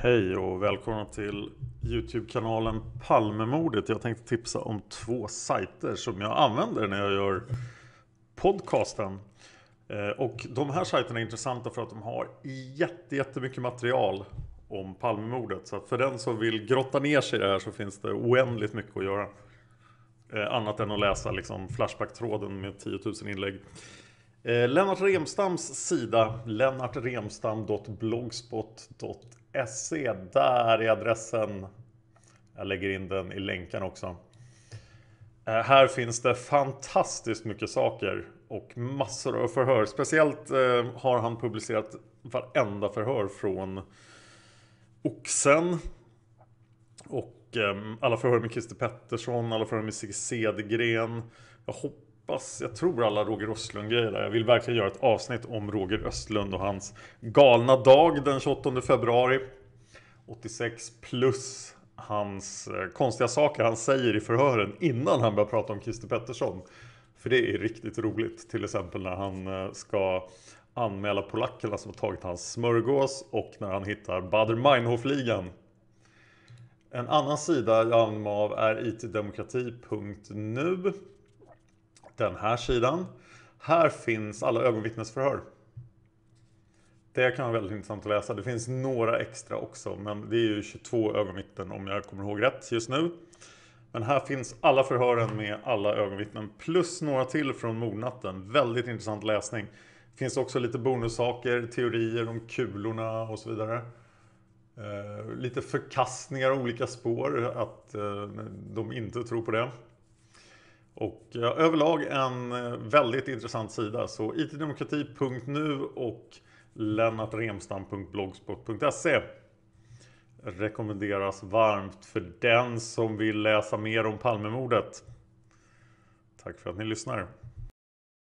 Hej och välkomna till Youtube-kanalen Palmemordet. Jag tänkte tipsa om två sajter som jag använder när jag gör podcasten. Eh, och de här sajterna är intressanta för att de har jättemycket material om Palmemordet. Så för den som vill grotta ner sig i det här så finns det oändligt mycket att göra. Eh, annat än att läsa liksom Flashback-tråden med 10 000 inlägg. Eh, Lennart Remstams sida, lennartremstam.blogspot.se se. Där är adressen. Jag lägger in den i länken också. Eh, här finns det fantastiskt mycket saker och massor av förhör. Speciellt eh, har han publicerat varenda förhör från Oxen. Och ehm, alla förhör med Christer Pettersson, alla förhör med Sigge Cedergren. Jag hoppas hoppas, jag tror alla Roger Östlund-grejer där. Jag vill verkligen göra ett avsnitt om Roger Östlund och hans galna dag den 28 februari 86 plus hans eh, konstiga saker han säger i förhören innan han börjar prata om Christer Pettersson. För det är riktigt roligt. Till exempel när han eh, ska anmäla polackerna som har tagit hans smörgås och när han hittar Bader Meinhof-ligan. En annan sida jag använder mig av är itdemokrati.nu den här sidan. Här finns alla ögonvittnesförhör. Det kan vara väldigt intressant att läsa. Det finns några extra också, men det är ju 22 ögonvittnen om jag kommer ihåg rätt just nu. Men här finns alla förhören med alla ögonvittnen plus några till från mordnatten. Väldigt intressant läsning. Det finns också lite bonussaker, teorier om kulorna och så vidare. Eh, lite förkastningar av olika spår, att eh, de inte tror på det. Och eh, överlag en eh, väldigt intressant sida. Så itdemokrati.nu och lennartremstam.blogspot.se rekommenderas varmt för den som vill läsa mer om Palmemordet. Tack för att ni lyssnar.